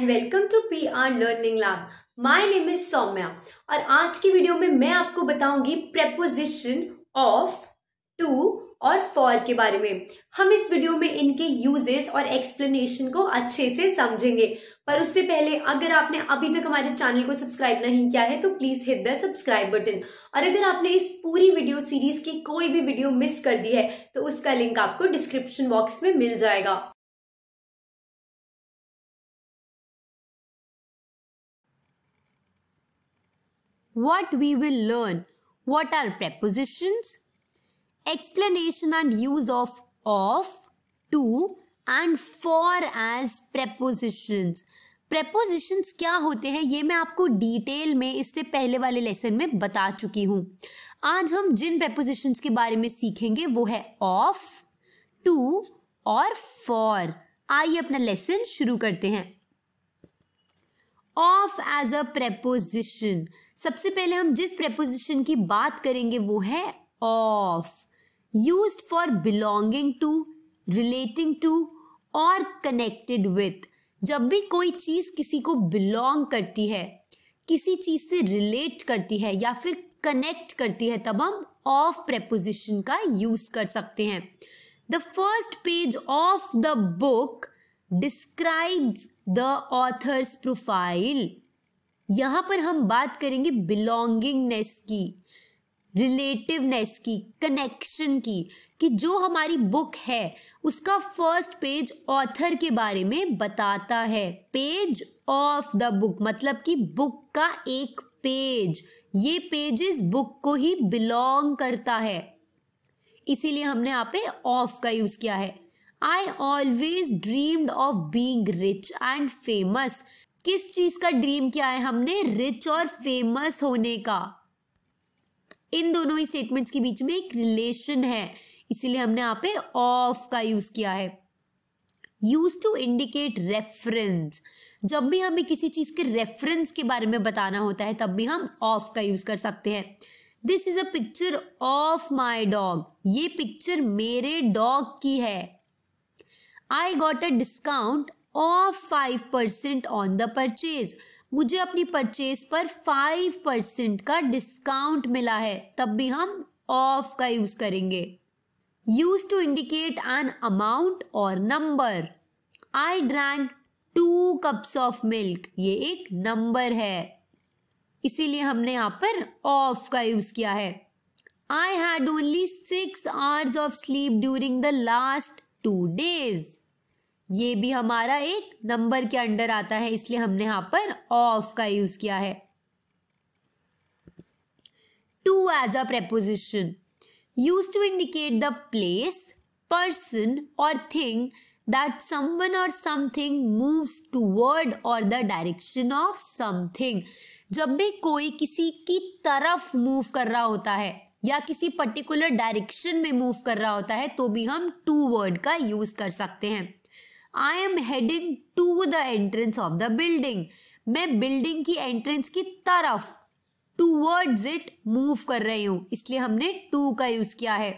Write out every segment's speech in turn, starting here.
and welcome to P R learning lab my name is Saumya और आज की video में मैं आपको बताऊंगी प्रेपोजिशन ऑफ टू और फॉर के बारे में हम इस वीडियो में इनके यूजेस और एक्सप्लेनेशन को अच्छे से समझेंगे पर उससे पहले अगर आपने अभी तक हमारे चैनल को सब्सक्राइब नहीं किया है तो please hit the subscribe button और अगर आपने इस पूरी वीडियो सीरीज की कोई भी वीडियो मिस कर दी है तो उसका लिंक आपको डिस्क्रिप्शन बॉक्स में मिल जाएगा what we will learn what are prepositions explanation and use of of to and for as prepositions prepositions क्या होते हैं ये मैं आपको डिटेल में इससे पहले वाले लेसन में बता चुकी हूँ आज हम जिन प्रेपोजिशंस के बारे में सीखेंगे वो है ऑफ टू और फॉर आइए अपना लेसन शुरू करते हैं ऑफ एज अ प्रेपोजिशन सबसे पहले हम जिस प्रेपोजिशन की बात करेंगे वो है of use for belonging to relating to और कनेक्टेड विथ जब भी कोई चीज़ किसी को बिलोंग करती है किसी चीज़ से रिलेट करती है या फिर कनेक्ट करती है तब हम ऑफ प्रेपोजिशन का यूज़ कर सकते हैं the first page of the book describes the author's profile यहाँ पर हम बात करेंगे बिलोंगिंगनेस की रिलेटिवनेस की कनेक्शन की कि जो हमारी बुक है उसका फर्स्ट पेज ऑथर के बारे में बताता है पेज ऑफ द बुक मतलब कि बुक का एक पेज ये पेजेस बुक को ही बिलोंग करता है इसीलिए हमने यहाँ पे ऑफ का यूज किया है I always dreamed of being rich and famous किस चीज का ड्रीम किया है हमने रिच और फेमस होने का इन दोनों ही स्टेटमेंट्स के बीच में एक रिलेशन है इसीलिए हमने यहाँ पे ऑफ का यूज किया है यूज टू इंडिकेट रेफरेंस जब भी हमें किसी चीज के रेफरेंस के बारे में बताना होता है तब भी हम ऑफ का यूज कर सकते हैं this is a picture of my dog ये पिक्चर मेरे डॉग की है I got a discount of five percent on the purchase मुझे अपनी परचेज पर फाइव परसेंट का डिस्काउंट मिला है तब भी हम ऑफ का यूज करेंगे use to indicate an amount और number I drank two cups of milk ये एक नंबर है इसीलिए हमने यहाँ पर ऑफ का यूज किया है I had only six hours of sleep during the last two days ये भी हमारा एक नंबर के अंडर आता है इसलिए हमने यहाँ पर ऑफ का यूज किया है to as a preposition use to indicate the place person और थिंग दैट someone और समथिंग moves टूवर्ड और द डायरेक्शन ऑफ समथिंग जब भी कोई किसी की तरफ मूव कर रहा होता है या किसी पर्टिकुलर डायरेक्शन में मूव कर रहा होता है तो भी हम टू वर्ड का यूज कर सकते हैं I am heading to the entrance of the building मैं बिल्डिंग की एंट्रेंस की तरफ टू वर्ड्स इट मूव कर रही हूँ इसलिए हमने टू का यूज किया है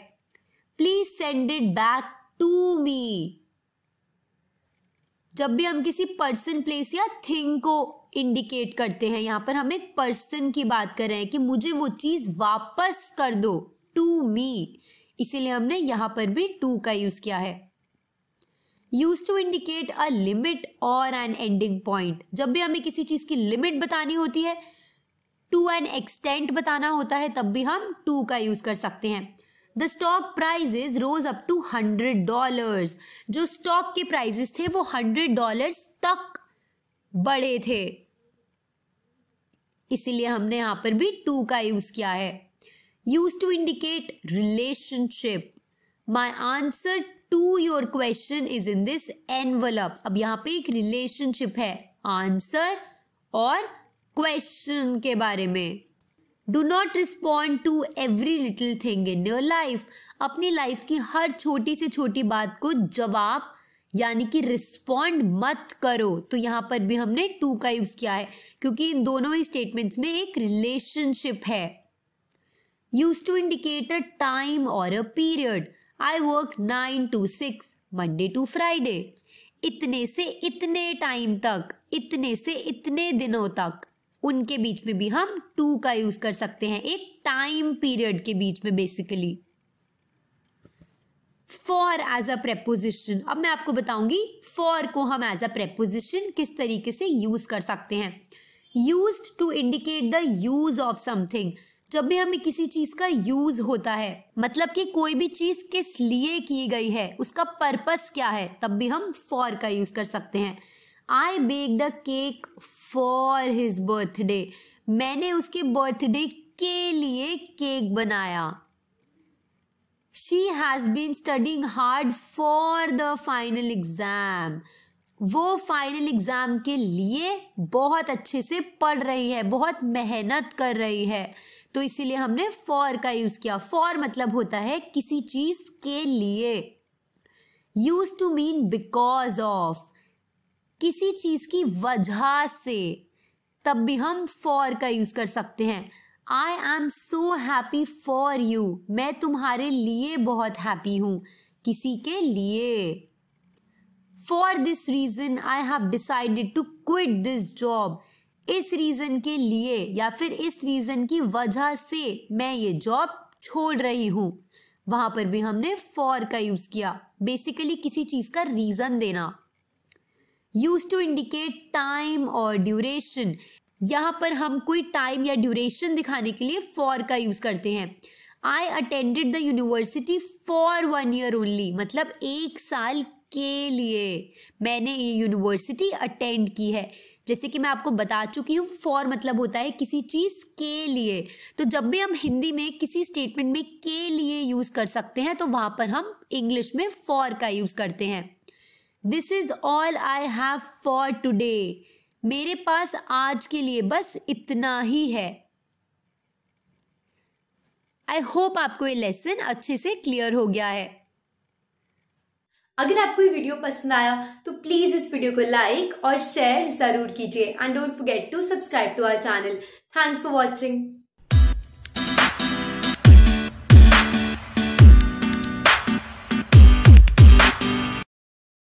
please send it back to me जब भी हम किसी पर्सन प्लेस या थिंग को इंडिकेट करते हैं यहाँ पर हम एक पर्सन की बात कर रहे हैं कि मुझे वो चीज़ वापस कर दो टू मी इसीलिए हमने यहाँ पर भी टू का यूज़ किया है use to indicate a limit और एन एंडिंग पॉइंट जब भी हमें किसी चीज़ की लिमिट बतानी होती है टू एन एक्सटेंट बताना होता है तब भी हम टू का यूज़ कर सकते हैं the stock prices rose up to hundred dollars जो स्टॉक के प्राइजेस थे वो हंड्रेड डॉलर्स तक बढ़े थे इसीलिए हमने यहां पर भी टू का यूज़ किया है use to indicate relationship my answer to your question is in this envelope अब यहाँ पे एक रिलेशनशिप है आंसर और क्वेश्चन के बारे में do not respond to every little thing in your life अपनी लाइफ की हर छोटी से छोटी बात को जवाब यानी कि रिस्पॉन्ड मत करो तो यहाँ पर भी हमने टू का यूज किया है क्योंकि इन दोनों ही स्टेटमेंट्स में एक रिलेशनशिप है use to indicate a time और a period I work nine to six Monday to Friday इतने से इतने टाइम तक इतने से इतने दिनों तक उनके बीच में भी हम टू का यूज कर सकते हैं एक टाइम पीरियड के बीच में basically for as a preposition अब मैं आपको बताऊंगी फॉर को हम एज अ प्रेपोजिशन किस तरीके से यूज कर सकते हैं use to indicate the use of something जब भी हमें किसी चीज का यूज होता है मतलब कि कोई भी चीज किस लिए की गई है उसका पर्पस क्या है तब भी हम फॉर का यूज कर सकते हैं I bake the cake for his birthday मैंने उसके बर्थडे के लिए केक बनाया she has been studying hard for the final exam वो फाइनल एग्ज़ाम के लिए बहुत अच्छे से पढ़ रही है बहुत मेहनत कर रही है तो इसीलिए हमने फॉर का यूज किया फॉर मतलब होता है किसी चीज के लिए use to mean because of किसी चीज की वजह से तब भी हम फॉर का यूज कर सकते हैं I am so happy for you मैं तुम्हारे लिए बहुत हैप्पी हूं किसी के लिए for this reason I have decided to quit this job इस रीजन के लिए या फिर इस रीजन की वजह से मैं ये जॉब छोड़ रही हूँ वहां पर भी हमने फॉर का यूज किया बेसिकली किसी चीज का रीजन देना यूज टू इंडिकेट टाइम और ड्यूरेशन यहाँ पर हम कोई टाइम या ड्यूरेशन दिखाने के लिए फॉर का यूज करते हैं I attended the university for one year only मतलब एक साल के लिए मैंने ये यूनिवर्सिटी अटेंड की है जैसे कि मैं आपको बता चुकी हूँ फॉर मतलब होता है किसी चीज़ के लिए तो जब भी हम हिंदी में किसी स्टेटमेंट में के लिए यूज़ कर सकते हैं तो वहाँ पर हम इंग्लिश में फॉर का यूज़ करते हैं this is all I have for today मेरे पास आज के लिए बस इतना ही है आई होप आपको ये लेसन अच्छे से क्लियर हो गया है अगर आपको ये वीडियो पसंद आया तो प्लीज इस वीडियो को लाइक और शेयर जरूर कीजिए and don't forget to subscribe to our channel thanks for watching